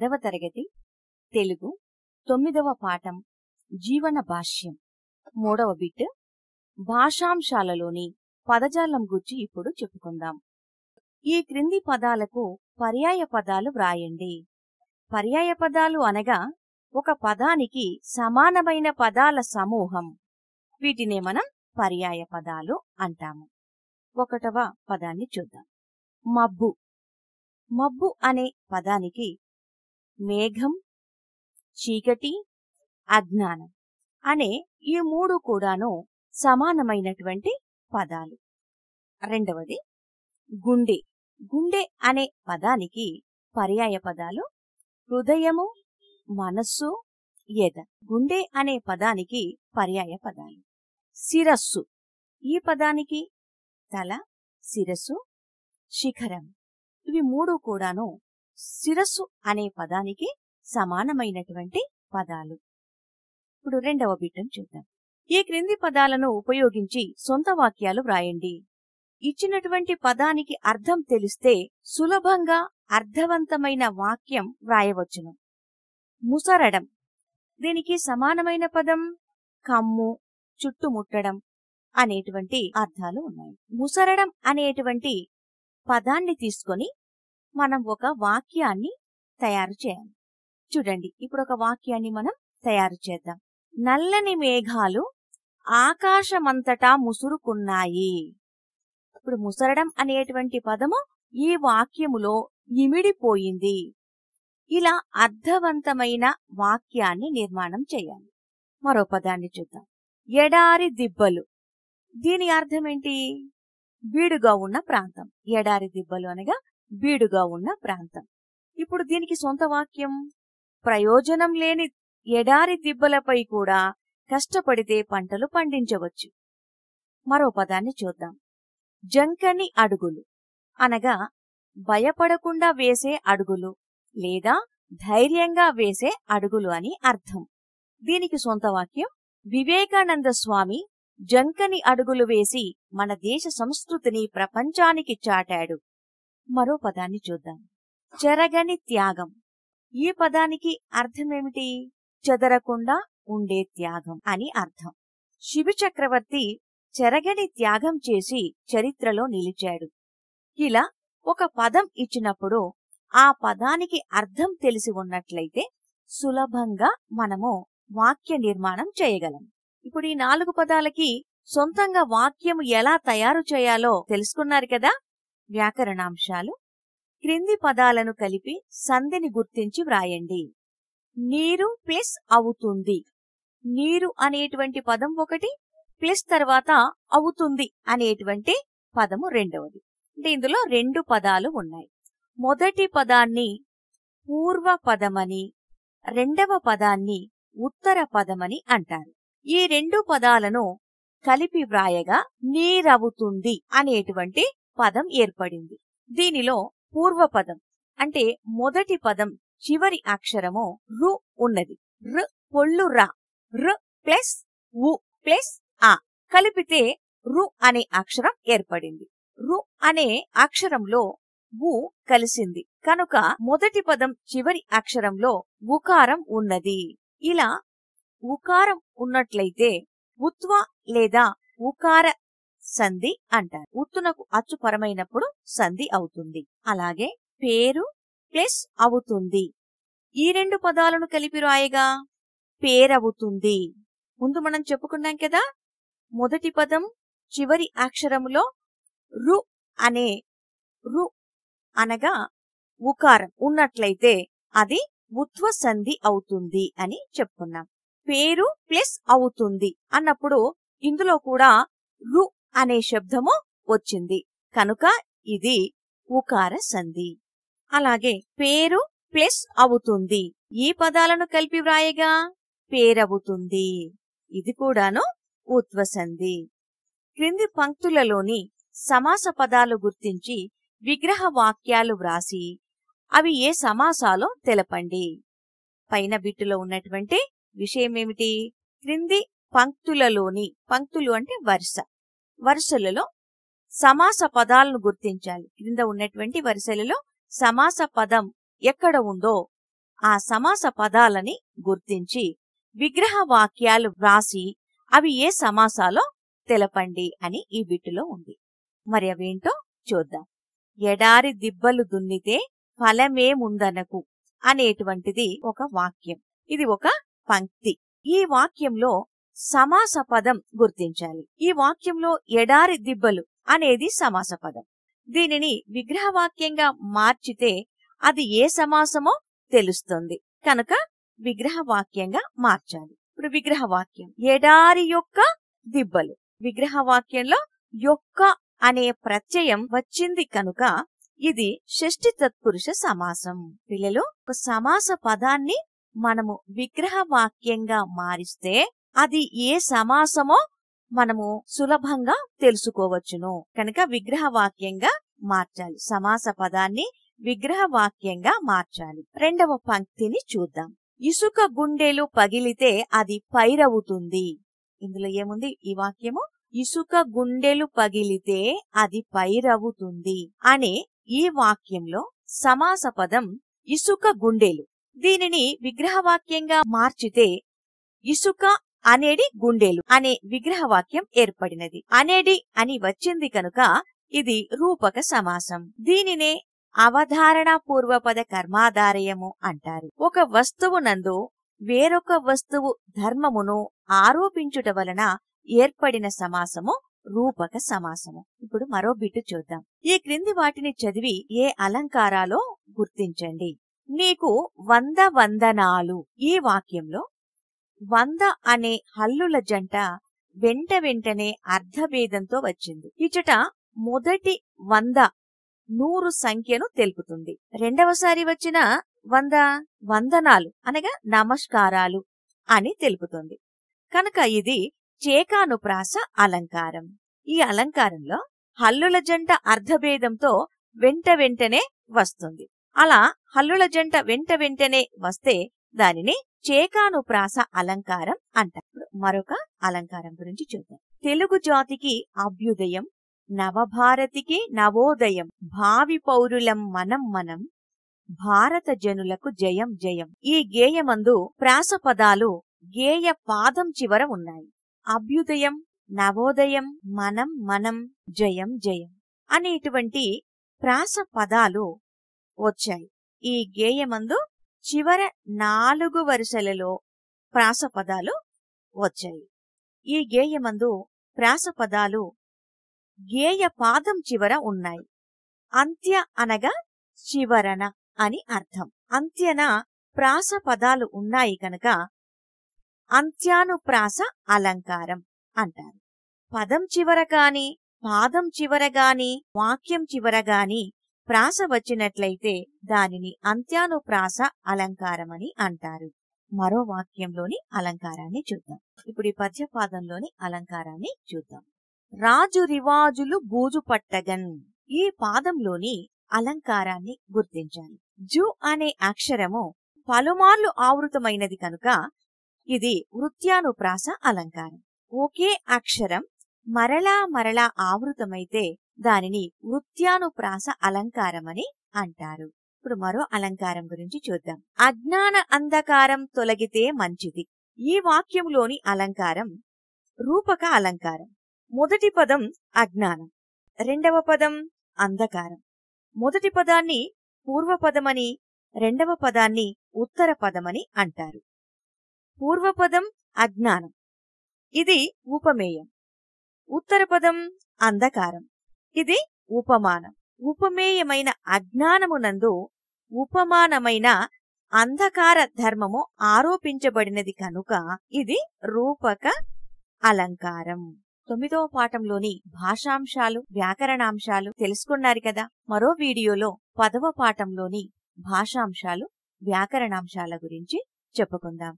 పదవ తరగతి తెలుగు తొమ్మిదవ పాఠం జీవన భాష్యం మూడవ బిట్ భాషాంశాలలోని పదజాలం గురించి ఇప్పుడు చెప్పుకుందాం ఈ క్రింది పదాలకు పర్యాయ పదాలు వ్రాయండి పర్యాయ పదాలు అనగా ఒక పదానికి సమానమైన పదాల సమూహం వీటినే మనం పర్యాయ పదాలు అంటాము ఒకటవ పదాన్ని చూద్దాం మబ్బు మబ్బు అనే పదానికి మేఘం చీకటి అజ్ఞానం అనే ఈ మూడు కూడాను సమానమైనటువంటి పదాలు రెండవది గుండె గుండె అనే పదానికి పర్యాయ పదాలు హృదయము మనస్సు ఎద గుండె అనే పదానికి పర్యాయ పదాలు శిరస్సు ఈ పదానికి తల శిరస్సు శిఖరం ఇవి మూడు కూడాను శిరస్సు అనే పదానికి సమానమైనటువంటి పదాలు ఇప్పుడు రెండవ బిడ్డం చూద్దాం ఈ క్రింది పదాలను ఉపయోగించి సొంత వాక్యాలు వ్రాయండి ఇచ్చినటువంటి పదానికి అర్థం తెలిస్తే సులభంగా అర్థవంతమైన వాక్యం వ్రాయవచ్చును ముసరడం దీనికి సమానమైన పదం కమ్ము చుట్టుముట్టడం అనేటువంటి అర్థాలు ఉన్నాయి ముసరడం అనేటువంటి పదాన్ని తీసుకొని మనం ఒక వాక్యాన్ని తయారు చేయాలి చూడండి ఇప్పుడు ఒక వాక్యాన్ని మనం తయారు చేద్దాం నల్లని మేఘాలు ఆకాశమంతటా ముసురుకున్నాయి ఇప్పుడు ముసరడం అనేటువంటి పదము ఈ వాక్యములో ఇమిడిపోయింది ఇలా అర్థవంతమైన వాక్యాన్ని నిర్మాణం చేయాలి మరో పదాన్ని చూద్దాం ఎడారి దిబ్బలు దీని అర్థం ఏంటి బీడుగా ఉన్న ప్రాంతం ఎడారి దిబ్బలు అనగా బీడుగా ఉన్న ప్రాంతం ఇప్పుడు దీనికి సొంత వాక్యం ప్రయోజనం లేని ఎడారి దిబ్బలపై కూడా కష్టపడితే పంటలు పండించవచ్చు మరో పదాన్ని చూద్దాం జంకని అడుగులు అనగా భయపడకుండా వేసే అడుగులు లేదా ధైర్యంగా వేసే అడుగులు అని అర్థం దీనికి సొంత వాక్యం వివేకానంద స్వామి జంకని అడుగులు వేసి మన దేశ సంస్కృతిని ప్రపంచానికి చాటాడు మరో పదాన్ని చూద్దాం చెరగని త్యాగం ఈ పదానికి అర్థమేమిటి చెదరకుండా ఉండే త్యాగం అని అర్థం శివి చక్రవర్తి చెరగని త్యాగం చేసి చరిత్రలో నిలిచాడు ఇలా ఒక పదం ఇచ్చినప్పుడు ఆ పదానికి అర్థం తెలిసి ఉన్నట్లయితే సులభంగా మనము వాక్య నిర్మాణం చేయగలం ఇప్పుడు ఈ నాలుగు పదాలకి సొంతంగా వాక్యము ఎలా తయారు చేయాలో తెలుసుకున్నారు కదా వ్యాకరణాంశాలు క్రింది పదాలను కలిపి సంధిని గుర్తించి వ్రాయండి నీరు ప్లస్ అవుతుంది నీరు అనేటువంటి పదం ఒకటి ప్లస్ తర్వాత అవుతుంది అనేటువంటి పదము రెండవది అంటే ఇందులో రెండు పదాలు ఉన్నాయి మొదటి పదాన్ని పూర్వ పదమని రెండవ పదాన్ని ఉత్తర పదమని అంటారు ఈ రెండు పదాలను కలిపి వ్రాయగా నీరవుతుంది అనేటువంటి పదం ఏర్పడింది దీనిలో పూర్వ పదం అంటే మొదటి పదం చివరి అక్షరము రు ఉన్నది ర పొళ్ళు రా ర ప్లస్ ఉ ప్లస్ ఆ కలిపితే రు అనే అక్షరం ఏర్పడింది రు అనే అక్షరంలో ఉ కలిసింది కనుక మొదటి పదం చివరి అక్షరంలో ఉకారం ఉన్నది ఇలా ఉకారం ఉన్నట్లయితే ఉత్వ లేదా ఉకార సంధి అంటారు ఉత్తునకు అచ్చుపరమైనప్పుడు సంధి అవుతుంది అలాగే పేరు ప్లస్ అవుతుంది ఈ రెండు పదాలను కలిపి రాయగా పేరవుతుంది ముందు మనం చెప్పుకున్నాం కదా మొదటి పదం చివరి అక్షరములో రు అనే రు అనగా ఉకారం ఉన్నట్లయితే అది ఉత్వ సంధి అవుతుంది అని చెప్పుకున్నాం పేరు ప్లస్ అవుతుంది అన్నప్పుడు ఇందులో కూడా రు అనే శబ్దము వచ్చింది కనుక ఇది ఉకార సంధి అలాగే పేరు ప్లస్ అవుతుంది ఈ పదాలను కలిపి వ్రాయగా పేరవుతుంది ఇది కూడాను ఉత్వసంధి క్రింది పంక్తులలోని సమాస పదాలు గుర్తించి విగ్రహ వాక్యాలు వ్రాసి అవి ఏ సమాసాలో తెలపండి పైన బిట్టులో ఉన్నటువంటి విషయమేమిటి క్రింది పంక్తులలోని పంక్తులు అంటే వరుస వరుసలలో సమాస పదాలను గుర్తించాలి క్రింద ఉన్నటువంటి వరుసలలో సమాస పదం ఎక్కడ ఉందో ఆ సమాస పదాలని గుర్తించి విగ్రహ వాక్యాలు వ్రాసి అవి ఏ సమాసాలో తెలపండి అని ఈ బిట్టులో ఉంది మరి అవేంటో చూద్దాం ఎడారి దిబ్బలు దున్నితే ఫలమేముందనకు అనేటువంటిది ఒక వాక్యం ఇది ఒక పంక్తి ఈ వాక్యంలో సమాస పదం గుర్తించాలి ఈ వాక్యంలో ఎడారి దిబ్బలు అనేది సమాస పదం దీనిని విగ్రహవాక్యంగా మార్చితే అది ఏ సమాసమో తెలుస్తుంది కనుక విగ్రహవాక్యంగా మార్చాలి ఇప్పుడు విగ్రహవాక్యం ఎడారి యొక్క దిబ్బలు విగ్రహవాక్యంలో యొక్క అనే ప్రత్యయం వచ్చింది కనుక ఇది షష్ఠి తత్పురుష సమాసం పిల్లలు ఒక సమాస పదాన్ని మనము విగ్రహవాక్యంగా మారిస్తే అది ఏ సమాసమో మనము సులభంగా తెలుసుకోవచ్చును కనుక విగ్రహ వాక్యంగా మార్చాలి సమాస పదాన్ని విగ్రహ వాక్యంగా మార్చాలి రెండవ పంక్తిని చూద్దాం ఇసుక గుండెలు పగిలితే అది పైరవుతుంది ఇందులో ఏముంది ఈ వాక్యము ఇసుక గుండెలు పగిలితే అది పైరవుతుంది అనే ఈ వాక్యంలో సమాస పదం ఇసుక గుండెలు దీనిని విగ్రహవాక్యంగా మార్చితే ఇసుక అనేడి గుండేలు అనే విగ్రహ వాక్యం ఏర్పడినది అనేడి అని వచ్చింది కనుక ఇది రూపక సమాసం దీనినే అవధారణ పూర్వపద కర్మాధారయము అంటారు ఒక వస్తువునందు వేరొక వస్తువు ధర్మమును ఆరోపించుట వలన ఏర్పడిన సమాసము రూపక సమాసము ఇప్పుడు మరో బిట్టు చూద్దాం ఈ క్రింది వాటిని చదివి ఏ అలంకారాలో గుర్తించండి నీకు వంద వందనాలు ఈ వాక్యంలో వంద అనే హల్లుల జంట వెంట వెంటనే అర్ధభేదంతో వచ్చింది ఇచ్చట మొదటి వంద నూరు సంఖ్యను తెలుపుతుంది రెండవసారి వచ్చిన వంద వందనాలు అనగా నమస్కారాలు అని తెలుపుతుంది కనుక ఇది చేకానుప్రాస అలంకారం ఈ అలంకారంలో హల్లుల జంట అర్ధభేదంతో వెంట వెంటనే వస్తుంది అలా హల్లుల జంట వెంట వెంటనే వస్తే దానిని చేకాను ప్రాస అలంకారం అంటారు మరొక అలంకారం గురించి చూద్దాం తెలుగు జాతికి అభ్యుదయం నవభారతికి నవోదయం భావి పౌరులం మనం మనం భారత జనులకు జయం జయం ఈ గేయమందు ప్రాస పదాలు గేయ పాదం చివర ఉన్నాయి అభ్యుదయం నవోదయం మనం మనం జయం జయం అనేటువంటి ప్రాస పదాలు వచ్చాయి ఈ గేయమందు చివర నాలుగు వరుసలలో ప్రాసపదాలు వచ్చాయి ఈ గేయమందు ప్రాసపదాలు గేయ పాదం చివర ఉన్నాయి అంత్య అనగా చివరన అని అర్థం అంత్యన ప్రాసపదాలు ఉన్నాయి కనుక అంత్యానుప్రాస అలంకారం అంటారు పదం చివర గాని పాదం చివర గాని వాక్యం చివర గాని ప్రాస వచ్చినట్లయితే దానిని అంత్యానుప్రాస అలంకారమని అంటారు మరో వాక్యంలోని అలంకారాన్ని చూద్దాం ఇప్పుడు ఈ పద్యపాదంలోని అలంకారాన్ని చూద్దాం రాజు రివాజులు బూజు పట్టగన్ ఈ పాదంలోని అలంకారాన్ని గుర్తించాలి జు అనే అక్షరము పలుమార్లు ఆవృతమైనది కనుక ఇది వృత్యానుప్రాస అలంకారం ఒకే అక్షరం మరలా మరలా ఆవృతమైతే దానిని వృత్యానుప్రాస అలంకారమని అంటారు ఇప్పుడు మరో అలంకారం గురించి చూద్దాం అజ్ఞాన అంధకారం తొలగితే మంచిది ఈ వాక్యంలోని అలంకారం రూపక అలంకారం మొదటి పదం అజ్ఞానం రెండవ పదం అంధకారం మొదటి పదాన్ని పూర్వపదమని రెండవ పదాన్ని ఉత్తర పదమని అంటారు పూర్వపదం అజ్ఞానం ఇది ఉపమేయం ఉత్తర పదం అంధకారం ఇది ఉపమానం ఉపమేయమైన అజ్ఞానమునందు ఉపమానమైన అంధకార ధర్మము ఆరోపించబడినది కనుక ఇది రూపక అలంకారం తొమ్మిదవ పాఠంలోని భాషాంశాలు వ్యాకరణాంశాలు తెలుసుకున్నారు కదా మరో వీడియోలో పదవ పాఠంలోని భాషాంశాలు వ్యాకరణాంశాల గురించి చెప్పుకుందాం